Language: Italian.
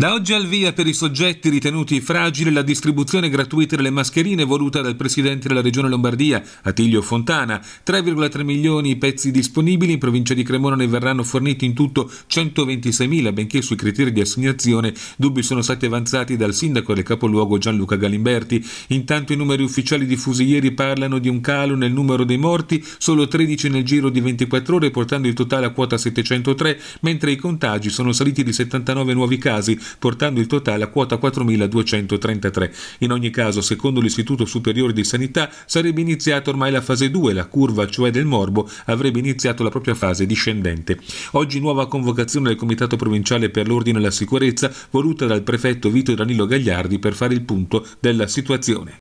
Da oggi al via per i soggetti ritenuti fragili la distribuzione gratuita delle mascherine voluta dal Presidente della Regione Lombardia, Attilio Fontana. 3,3 milioni i pezzi disponibili, in provincia di Cremona ne verranno forniti in tutto 126 mila, benché sui criteri di assegnazione dubbi sono stati avanzati dal sindaco del capoluogo Gianluca Galimberti. Intanto i numeri ufficiali diffusi ieri parlano di un calo nel numero dei morti, solo 13 nel giro di 24 ore, portando il totale a quota 703, mentre i contagi sono saliti di 79 nuovi casi portando il totale a quota 4.233. In ogni caso, secondo l'Istituto Superiore di Sanità, sarebbe iniziata ormai la fase 2, la curva cioè del morbo avrebbe iniziato la propria fase discendente. Oggi nuova convocazione del Comitato Provinciale per l'Ordine e la Sicurezza voluta dal prefetto Vito Danilo Gagliardi per fare il punto della situazione.